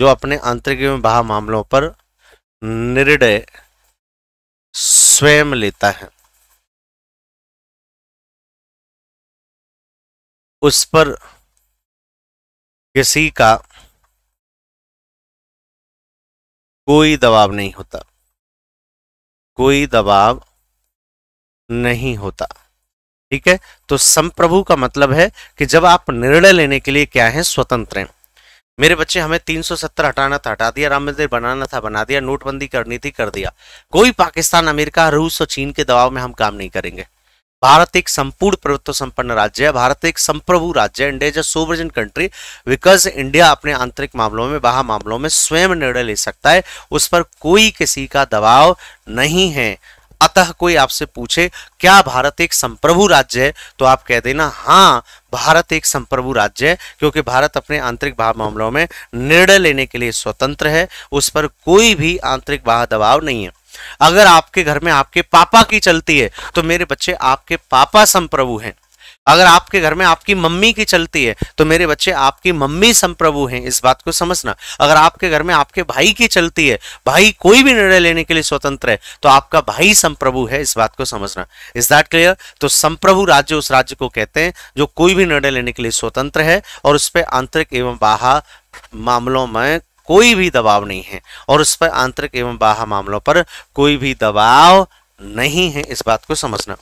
जो अपने आंतरिक एवं वाह मामलों पर निर्णय स्वयं लेता है उस पर किसी का कोई दबाव नहीं होता कोई दबाव नहीं होता ठीक है तो संप्रभु का मतलब है कि जब आप निर्णय लेने के लिए क्या है स्वतंत्र हैं मेरे बच्चे हमें 370 हटाना था हटा दिया राम मंदिर बनाना था बना दिया नोटबंदी करनी थी कर दिया कोई पाकिस्तान अमेरिका रूस और चीन के दबाव में हम काम नहीं करेंगे भारत एक संपूर्ण प्रभुत्व संपन्न राज्य है भारत एक संप्रभु राज्य है India is a sovereign country because India अपने आंतरिक मामलों में बाहर मामलों में स्वयं निर्णय ले सकता है उस पर कोई किसी का दबाव नहीं है अतः कोई आपसे पूछे क्या भारत एक संप्रभु राज्य है तो आप कह देना हाँ भारत एक संप्रभु राज्य है क्योंकि भारत अपने आंतरिक बाह्य मामलों में निर्णय लेने के लिए स्वतंत्र है उस पर कोई भी आंतरिक बाह दबाव नहीं है अगर आपके घर में आपके पापा की चलती है तो मेरे बच्चे आपके पापा संप्रभु हैं अगर आपके घर में आपकी मम्मी की चलती है तो मेरे बच्चे आपकी मम्मी संप्रभु हैं इस बात को समझना अगर आपके घर में आपके भाई की चलती है भाई कोई भी निर्णय लेने के लिए स्वतंत्र है तो आपका भाई संप्रभु है इस बात को समझना इज दैट क्लियर तो संप्रभु राज्य उस राज्य को कहते हैं जो कोई भी निर्णय लेने के लिए स्वतंत्र है और उस पर आंतरिक एवं बाहर मामलों में कोई भी दबाव नहीं है और उस पर आंतरिक एवं बाह मामलों पर कोई भी दबाव नहीं है इस बात को समझना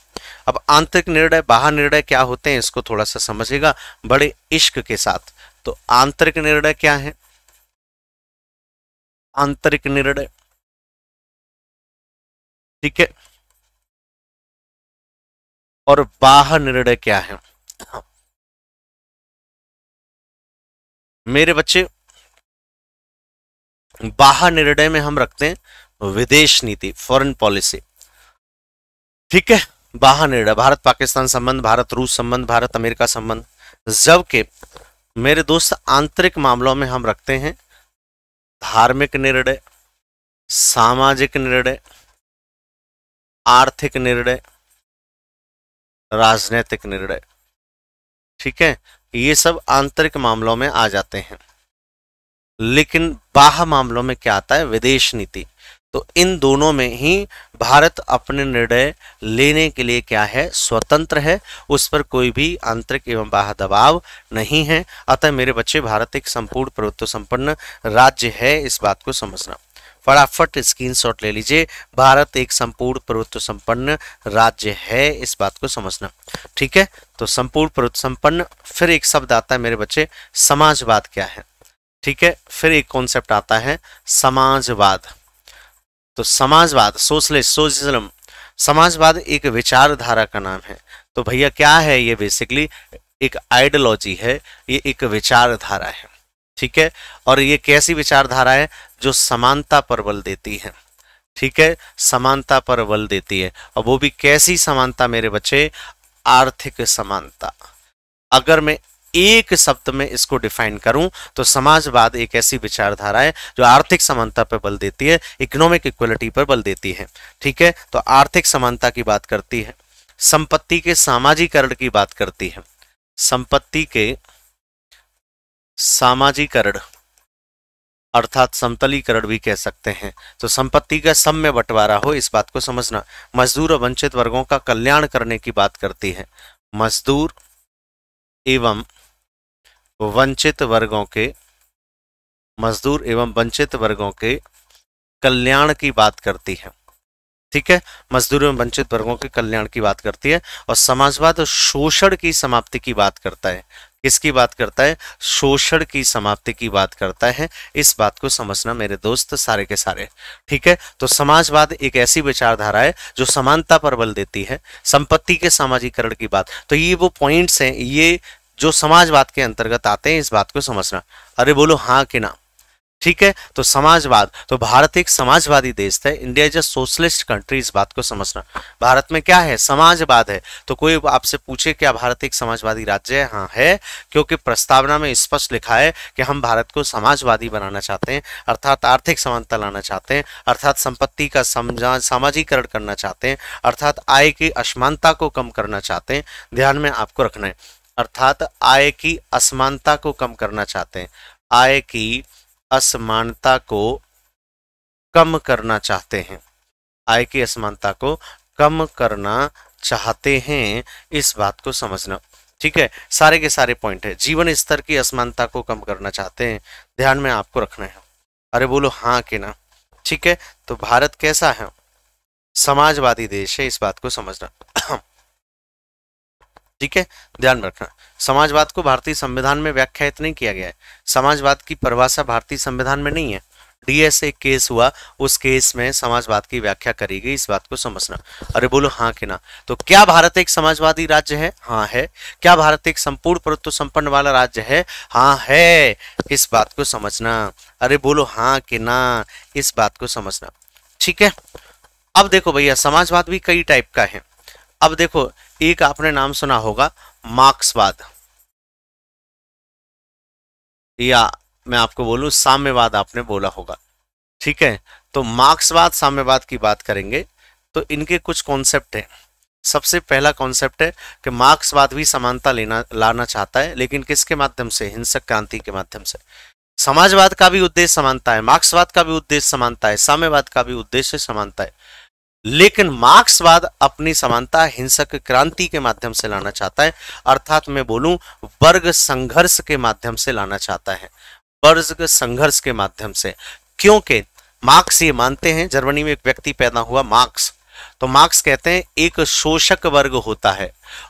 अब आंतरिक निर्णय बाह निर्णय क्या होते हैं इसको थोड़ा सा समझिएगा बड़े इश्क के साथ तो आंतरिक निर्णय क्या है आंतरिक निर्णय ठीक है और बाह निर्णय क्या है मेरे बच्चे बाहर निर्णय में हम रखते हैं विदेश नीति फॉरेन पॉलिसी ठीक है बाहर निर्णय भारत पाकिस्तान संबंध भारत रूस संबंध भारत अमेरिका संबंध जबकि मेरे दोस्त आंतरिक मामलों में हम रखते हैं धार्मिक निर्णय सामाजिक निर्णय आर्थिक निर्णय राजनीतिक निर्णय ठीक है ये सब आंतरिक मामलों में आ जाते हैं लेकिन बाह मामलों में क्या आता है विदेश नीति तो इन दोनों में ही भारत अपने निर्णय लेने के लिए क्या है स्वतंत्र है उस पर कोई भी आंतरिक एवं बाह्य दबाव नहीं है अतः मेरे बच्चे भारत एक संपूर्ण प्रभुत्व संपन्न राज्य है इस बात को समझना फटाफट स्क्रीन शॉट ले लीजिए भारत एक संपूर्ण प्रभुत्व संपन्न राज्य है इस बात को समझना ठीक है तो संपूर्ण प्रभुत्व संपन्न फिर एक शब्द आता है मेरे बच्चे समाजवाद क्या है ठीक है फिर एक कॉन्सेप्ट आता है समाजवाद तो समाजवाद सोशलिस्ट सोशलिज्म समाजवाद एक विचारधारा का नाम है तो भैया क्या है ये बेसिकली एक आइडियोलॉजी है ये एक विचारधारा है ठीक है और ये कैसी विचारधारा है जो समानता पर बल देती है ठीक है समानता पर बल देती है और वो भी कैसी समानता मेरे बच्चे आर्थिक समानता अगर मैं एक शब्द में इसको डिफाइन करूं तो समाजवाद एक ऐसी विचारधारा है जो आर्थिक समानता पर बल देती है इकोनॉमिक इक्वलिटी पर बल देती है ठीक है तो आर्थिक समानता की बात करती है संपत्ति के सामाजिकरण की बात करती है संपत्ति के सामाजिकरण अर्थात समतलीकरण भी कह सकते हैं तो संपत्ति का सम में बंटवारा हो इस बात को समझना मजदूर और वंचित वर्गों का कल्याण करने की बात करती है मजदूर एवं वंचित वर्गों के मजदूर एवं वंचित वर्गों के कल्याण की बात करती है ठीक है मजदूर एवं वंचित वर्गों के कल्याण की बात करती है और समाजवाद शोषण की समाप्ति की बात करता है किसकी बात करता है शोषण की समाप्ति की बात करता है इस बात को समझना मेरे दोस्त सारे के सारे ठीक है तो समाजवाद एक ऐसी विचारधारा है जो समानता पर बल देती है संपत्ति के सामाजिकरण की बात तो ये वो पॉइंट्स हैं ये जो समाजवाद के अंतर्गत आते हैं इस बात को समझना अरे बोलो हाँ कि ना ठीक है तो समाजवाद तो भारत एक समाजवादी देश है India is a socialist country इस बात को समझना भारत में क्या है समाजवाद है तो कोई आपसे पूछे क्या भारत एक समाजवादी राज्य है हाँ है क्योंकि प्रस्तावना में स्पष्ट लिखा है कि हम भारत को समाजवादी बनाना चाहते हैं अर्थात आर्थिक समानता लाना चाहते हैं अर्थात संपत्ति का समाजीकरण करना चाहते हैं अर्थात आय की असमानता को कम करना चाहते हैं ध्यान में आपको रखना है अर्थात आय की असमानता को कम करना चाहते हैं आय की असमानता को कम करना चाहते हैं आय की असमानता को कम करना चाहते हैं इस बात को समझना ठीक है सारे के सारे पॉइंट है जीवन स्तर की असमानता को कम करना चाहते हैं ध्यान में आपको रखना है अरे बोलो हाँ के ना ठीक है तो भारत कैसा है समाजवादी देश है इस बात को समझना ठीक है ध्यान में रखना समाजवाद को भारतीय संविधान में व्याख्यात नहीं किया गया है समाजवाद की परिभाषा भारतीय संविधान में नहीं है डीएसए केस हुआ उस केस में समाजवाद की व्याख्या करी गई इस बात को समझना अरे बोलो हाँ कि ना तो क्या भारत एक समाजवादी राज्य है हाँ है क्या भारत एक संपूर्ण प्रभुत्व संपन्न वाला राज्य है हाँ है इस बात को समझना अरे बोलो हाँ कि ना इस बात को समझना ठीक है अब देखो भैया समाजवाद भी कई टाइप का है अब देखो एक आपने नाम सुना होगा मार्क्सवाद या मैं आपको बोलूं साम्यवाद आपने बोला होगा ठीक है तो मार्क्सवाद साम्यवाद की बात करेंगे तो इनके कुछ कॉन्सेप्ट हैं सबसे पहला कॉन्सेप्ट है कि मार्क्सवाद भी समानता लेना लाना चाहता है लेकिन किसके माध्यम से हिंसक क्रांति के माध्यम से समाजवाद का भी उद्देश्य समानता है मार्क्सवाद का भी उद्देश्य समानता है साम्यवाद का भी उद्देश्य समानता है लेकिन मार्क्सवाद अपनी समानता हिंसक क्रांति के माध्यम से लाना चाहता है अर्थात मैं बोलूं वर्ग संघर्ष के माध्यम से लाना चाहता है वर्ग संघर्ष के माध्यम से क्योंकि मार्क्स ये मानते हैं जर्मनी में एक व्यक्ति पैदा हुआ मार्क्स तो मार्क्स कहते हैं एक शोषक वर्ग होता है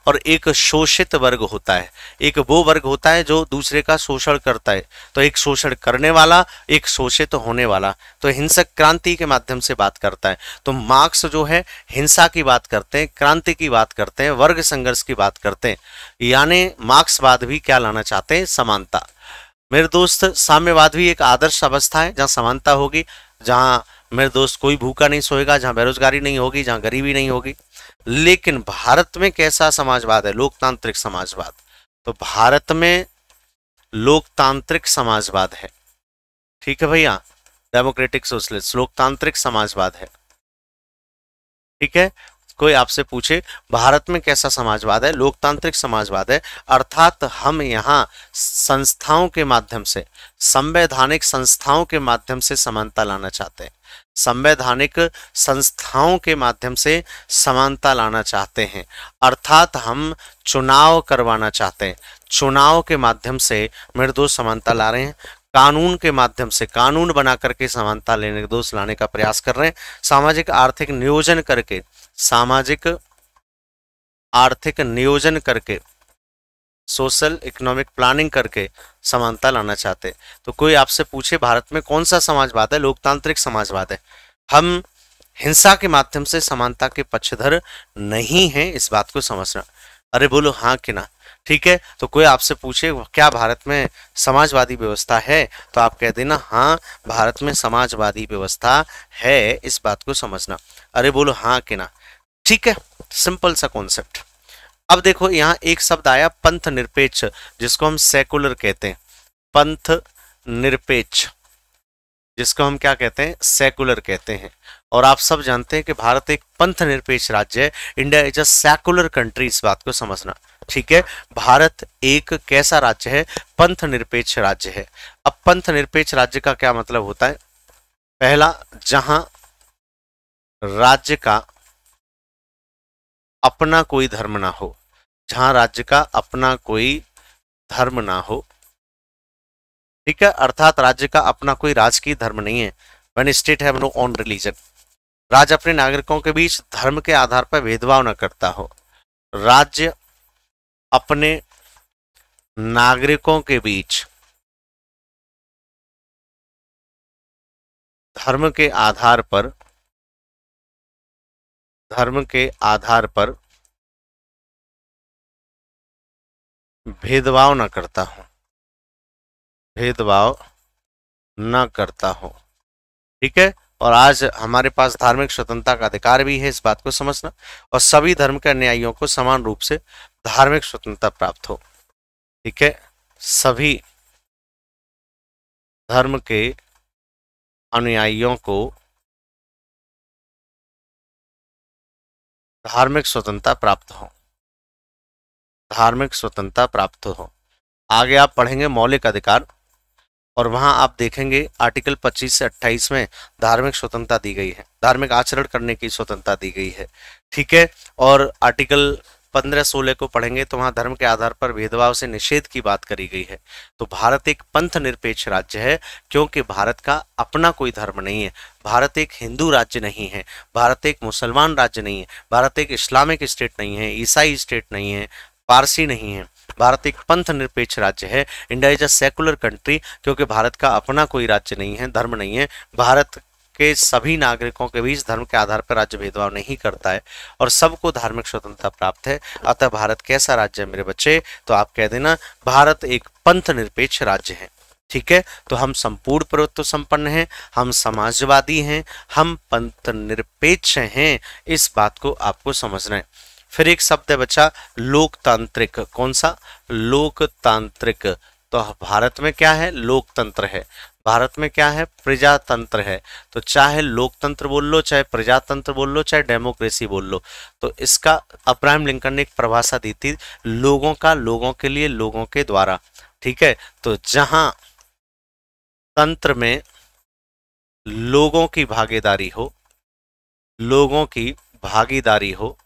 और एक शोषित वर्ग होता है एक वो वर्ग होता है जो दूसरे का शोषण करता है तो एक शोषण करने वाला एक शोषित होने वाला तो हिंसक क्रांति के माध्यम से बात करता है तो मार्क्स जो है हिंसा की बात करते हैं क्रांति की बात करते हैं वर्ग संघर्ष की बात करते हैं यानी मार्क्सवाद भी क्या लाना चाहते हैं समानता मेरे दोस्त साम्यवाद भी एक आदर्श अवस्था है जहाँ समानता होगी जहाँ मेरे दोस्त कोई भूखा नहीं सोएगा जहाँ बेरोजगारी नहीं होगी जहाँ गरीबी नहीं होगी लेकिन भारत में कैसा समाजवाद है लोकतांत्रिक समाजवाद तो भारत में लोकतांत्रिक समाजवाद है ठीक है भैया डेमोक्रेटिक सोशलिस्ट लोकतांत्रिक समाजवाद है ठीक है कोई आपसे पूछे भारत में कैसा समाजवाद है लोकतांत्रिक समाजवाद है अर्थात हम यहाँ संस्थाओं के माध्यम से संवैधानिक संस्थाओं के माध्यम से समानता लाना चाहते हैं संवैधानिक संस्थाओं के माध्यम से समानता लाना चाहते हैं अर्थात हम चुनाव करवाना चाहते हैं चुनाव के माध्यम से मृदो समानता ला रहे हैं कानून के माध्यम से कानून बना करके समानता लेने दोष लाने का प्रयास कर रहे हैं सामाजिक आर्थिक नियोजन करके सामाजिक आर्थिक नियोजन करके सोशल इकोनॉमिक प्लानिंग करके समानता लाना चाहते तो कोई आपसे पूछे भारत में कौन सा समाजवाद है लोकतांत्रिक समाजवाद है हम हिंसा के माध्यम से समानता के पक्षधर नहीं हैं इस बात को समझना अरे बोलो हाँ कि ना ठीक है तो कोई आपसे पूछे क्या भारत में समाजवादी व्यवस्था है तो आप कह देना हाँ भारत में समाजवादी व्यवस्था है इस बात को समझना अरे बोलो हाँ कि ना ठीक है सिंपल सा कॉन्सेप्ट अब देखो यहां एक शब्द आया पंथ निरपेक्ष जिसको हम सेकुलर कहते हैं पंथ निरपेक्ष जिसको हम क्या कहते हैं सेकुलर कहते हैं और आप सब जानते हैं कि भारत एक पंथ निरपेक्ष राज्य है India is a secular country इस बात को समझना ठीक है भारत एक कैसा राज्य है पंथ निरपेक्ष राज्य है अब पंथ निरपेक्ष राज्य का क्या मतलब होता है पहला जहां राज्य का अपना कोई धर्म ना हो जहां राज्य का अपना कोई धर्म ना हो ठीक है अर्थात राज्य का अपना कोई राजकीय धर्म नहीं है one state have no own religion राज्य अपने नागरिकों के बीच धर्म के आधार पर भेदभाव न करता हो राज्य अपने नागरिकों के बीच धर्म के आधार पर धर्म के आधार पर भेदभाव न करता हो भेदभाव न करता हो ठीक है और आज हमारे पास धार्मिक स्वतंत्रता का अधिकार भी है इस बात को समझना और सभी धर्म के अनुयायियों को समान रूप से धार्मिक स्वतंत्रता प्राप्त हो ठीक है सभी धर्म के अनुयायियों को धार्मिक स्वतंत्रता प्राप्त हो धार्मिक स्वतंत्रता प्राप्त हो आगे आप पढ़ेंगे मौलिक अधिकार और वहां आप देखेंगे आर्टिकल 25 से 28 में धार्मिक स्वतंत्रता दी गई है धार्मिक आचरण करने की स्वतंत्रता दी गई है ठीक है और आर्टिकल पंद्रह सोलह को पढ़ेंगे तो वहाँ धर्म के आधार पर भेदभाव से निषेध की बात करी गई है तो भारत एक पंथ निरपेक्ष राज्य है क्योंकि भारत का अपना कोई धर्म नहीं है भारत एक हिंदू राज्य नहीं है भारत एक मुसलमान राज्य नहीं है भारत एक इस्लामिक स्टेट नहीं है ईसाई स्टेट नहीं है पारसी नहीं है भारत एक पंथ निरपेक्ष राज्य है India is a secular country क्योंकि भारत का अपना कोई राज्य नहीं है धर्म नहीं है भारत के सभी नागरिकों के बीच धर्म के आधार पर राज्य भेदभाव नहीं करता है और सबको धार्मिक स्वतंत्रता प्राप्त है अतः भारत कैसा राज्य है मेरे बच्चे तो आप कह देना भारत एक पंथ निरपेक्ष राज्य है ठीक है तो हम संपूर्ण प्रवृत्व तो संपन्न हैं हम समाजवादी हैं हम पंथ निरपेक्ष हैं इस बात को आपको समझना है फिर एक शब्द है बच्चा लोकतांत्रिक कौन सा लोकतांत्रिक तो भारत में क्या है लोकतंत्र है भारत में क्या है प्रजातंत्र है तो चाहे लोकतंत्र बोल लो चाहे प्रजातंत्र बोल लो चाहे डेमोक्रेसी बोल लो तो इसका अब्राहम लिंकन ने एक परिभाषा दी थी लोगों का लोगों के लिए लोगों के द्वारा ठीक है तो जहां तंत्र में लोगों की भागीदारी हो लोगों की भागीदारी हो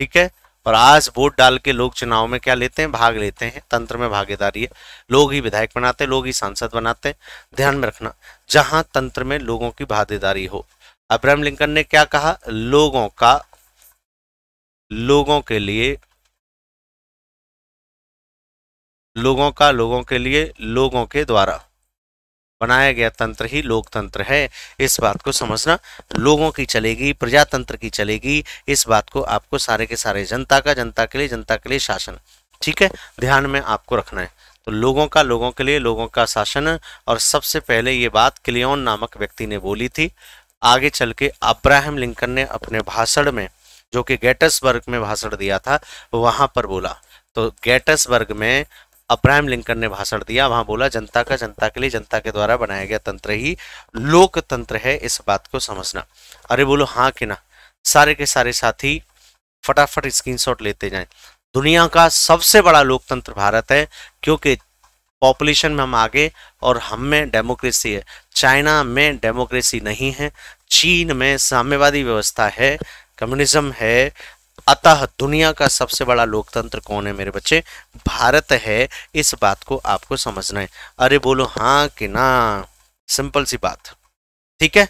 ठीक है और आज वोट डाल के लोग चुनाव में क्या लेते हैं भाग लेते हैं तंत्र में भागीदारी है लोग ही विधायक बनाते हैं लोग ही सांसद बनाते हैं ध्यान में रखना जहां तंत्र में लोगों की भागीदारी हो अब्राहम लिंकन ने क्या कहा लोगों का लोगों के लिए लोगों का लोगों के लिए लोगों के द्वारा बनाया गया तंत्र ही लोकतंत्र है इस बात को समझना लोगों की चलेगी प्रजातंत्र की चलेगी इस बात को आपको सारे के सारे जनता का जनता के लिए जनता के लिए शासन ठीक है ध्यान में आपको रखना है तो लोगों का लोगों के लिए लोगों का शासन और सबसे पहले ये बात क्लियोन नामक व्यक्ति ने बोली थी आगे चल के अब्राहम लिंकन ने अपने भाषण में जो कि गेटसबर्ग में भाषण दिया था वहाँ पर बोला तो गेटसबर्ग में अब्राहम लिंकन ने भाषण दिया वहां बोला जनता का जनता के लिए जनता के द्वारा बनाया गया तंत्र ही लोकतंत्र है इस बात को समझना अरे बोलो हाँ कि ना सारे के सारे साथी फटाफट स्क्रीनशॉट लेते जाएं दुनिया का सबसे बड़ा लोकतंत्र भारत है क्योंकि पॉपुलेशन में हम आगे और हम में डेमोक्रेसी है चाइना में डेमोक्रेसी नहीं है चीन में साम्यवादी व्यवस्था है कम्युनिज्म है अतः दुनिया का सबसे बड़ा लोकतंत्र कौन है मेरे बच्चे भारत है इस बात को आपको समझना है अरे बोलो हाँ कि ना सिंपल सी बात ठीक है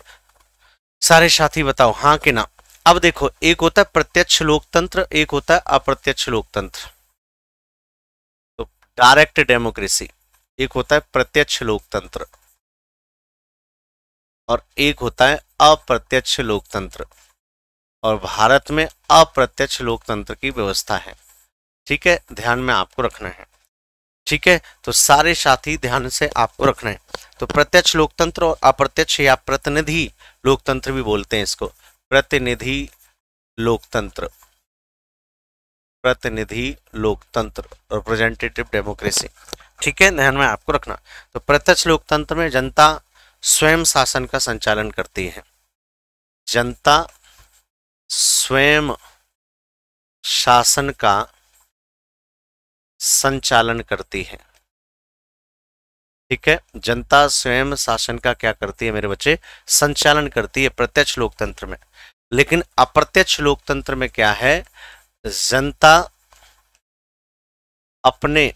सारे साथी बताओ हाँ कि ना अब देखो एक होता है प्रत्यक्ष लोकतंत्र एक होता है अप्रत्यक्ष लोकतंत्र तो डायरेक्ट डेमोक्रेसी एक होता है प्रत्यक्ष लोकतंत्र और एक होता है अप्रत्यक्ष लोकतंत्र और भारत में अप्रत्यक्ष लोकतंत्र की व्यवस्था है ठीक है ध्यान में आपको रखना है ठीक है तो सारे साथी ध्यान से आपको रखना है तो प्रत्यक्ष लोकतंत्र और अप्रत्यक्ष या प्रतिनिधि लोकतंत्र भी बोलते हैं इसको प्रतिनिधि लोकतंत्र प्रतिनिधि लोकतंत्र रिप्रेजेंटेटिव डेमोक्रेसी ठीक है ध्यान में आपको रखना तो प्रत्यक्ष लोकतंत्र में जनता स्वयं शासन का संचालन करती है जनता स्वयं शासन का संचालन करती है ठीक है जनता स्वयं शासन का क्या करती है मेरे बच्चे संचालन करती है प्रत्यक्ष लोकतंत्र में लेकिन अप्रत्यक्ष लोकतंत्र में क्या है जनता अपने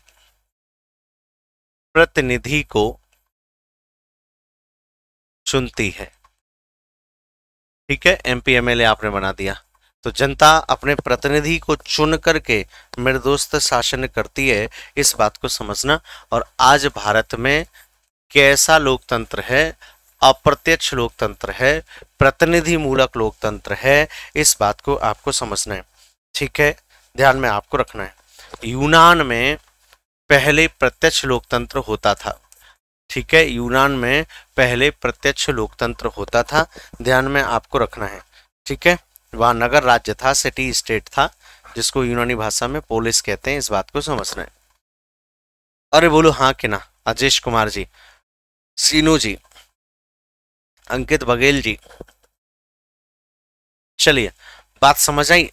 प्रतिनिधि को चुनती है ठीक है एम पी आपने बना दिया तो जनता अपने प्रतिनिधि को चुन करके दोस्त शासन करती है इस बात को समझना और आज भारत में कैसा लोकतंत्र है अप्रत्यक्ष लोकतंत्र है प्रतिनिधि मूलक लोकतंत्र है इस बात को आपको समझना है ठीक है ध्यान में आपको रखना है यूनान में पहले प्रत्यक्ष लोकतंत्र होता था ठीक है यूनान में पहले प्रत्यक्ष लोकतंत्र होता था ध्यान में आपको रखना है ठीक है वहाँ नगर राज्य था सिटी स्टेट था जिसको यूनानी भाषा में पोलिस कहते हैं इस बात को समझना है अरे बोलो हाँ कि ना अजेश कुमार जी सीनू जी अंकित बघेल जी चलिए बात समझ आई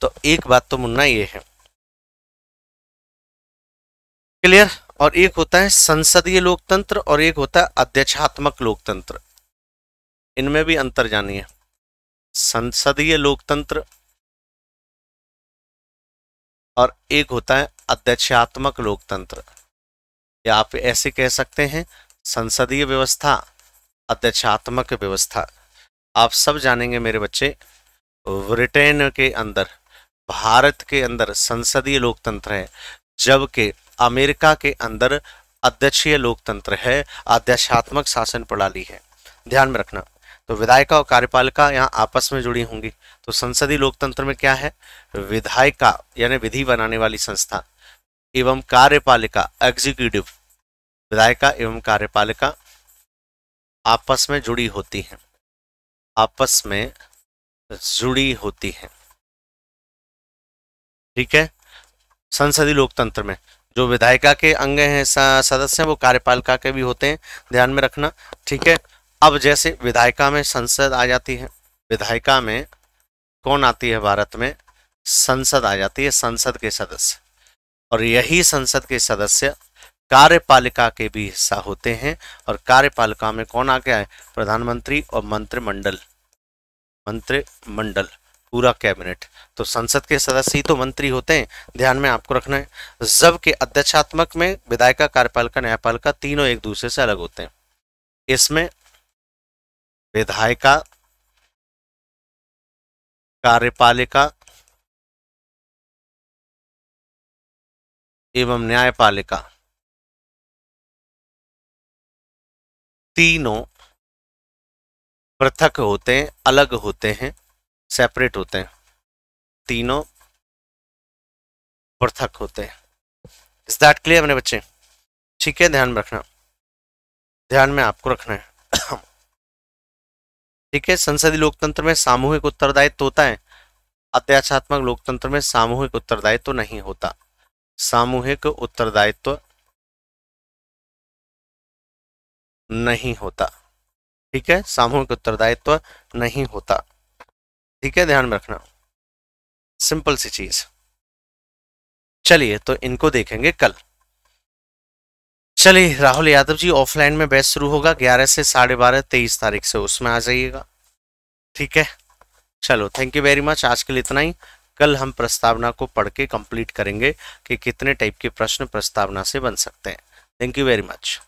तो एक बात तो मुन्ना ये है क्लियर और एक होता है संसदीय लोकतंत्र और एक होता है अध्यक्षात्मक लोकतंत्र इनमें भी अंतर जानिए संसदीय लोकतंत्र और एक होता है अध्यक्षात्मक लोकतंत्र या आप ऐसे कह सकते हैं संसदीय व्यवस्था अध्यक्षात्मक व्यवस्था आप सब जानेंगे मेरे बच्चे ब्रिटेन के अंदर भारत के अंदर संसदीय लोकतंत्र है जबकि अमेरिका के अंदर अध्यक्षीय लोकतंत्र है अध्यक्षात्मक शासन प्रणाली है ध्यान में रखना तो विधायिका और कार्यपालिका यहाँ आपस में जुड़ी होंगी तो संसदीय लोकतंत्र में क्या है विधायिका यानी विधि बनाने वाली संस्था एवं कार्यपालिका एग्जीक्यूटिव विधायिका एवं कार्यपालिका आपस में जुड़ी होती हैं आपस में जुड़ी होती हैं ठीक है संसदीय लोकतंत्र में जो विधायिका के अंग हैं सदस्य हैं वो कार्यपालिका के भी होते हैं ध्यान में रखना ठीक है अब जैसे विधायिका में संसद आ जाती है विधायिका में कौन आती है भारत में संसद आ जाती है संसद के सदस्य और यही संसद के सदस्य कार्यपालिका के भी हिस्सा होते हैं और कार्यपालिका में कौन आ गया है प्रधानमंत्री और मंत्रिमंडल मंत्रिमंडल पूरा कैबिनेट तो संसद के सदस्य ही तो मंत्री होते हैं ध्यान में आपको रखना है जब के अध्यक्षात्मक में विधायिका कार्यपालिका न्यायपालिका तीनों एक दूसरे से अलग होते हैं इसमें विधायिका कार्यपालिका एवं न्यायपालिका तीनों पृथक होते हैं अलग होते हैं सेपरेट होते हैं तीनों पृथक होते हैं इस दैट क्लियर मेरे बच्चे ठीक है ध्यान में रखना ध्यान में आपको रखना है ठीक है संसदीय लोकतंत्र में सामूहिक उत्तरदायित्व होता है अत्याचात्मक लोकतंत्र में सामूहिक उत्तरदायित्व नहीं होता सामूहिक उत्तरदायित्व नहीं होता ठीक है सामूहिक उत्तरदायित्व नहीं होता ठीक है ध्यान में रखना सिंपल सी चीज चलिए तो इनको देखेंगे कल चलिए राहुल यादव जी ऑफलाइन में बैच शुरू होगा ग्यारह से साढ़े बारह तेईस तारीख से उसमें आ जाइएगा ठीक है चलो थैंक यू वेरी मच आज के लिए इतना ही कल हम प्रस्तावना को पढ़ के कंप्लीट करेंगे कि कितने टाइप के प्रश्न प्रस्तावना से बन सकते हैं थैंक यू वेरी मच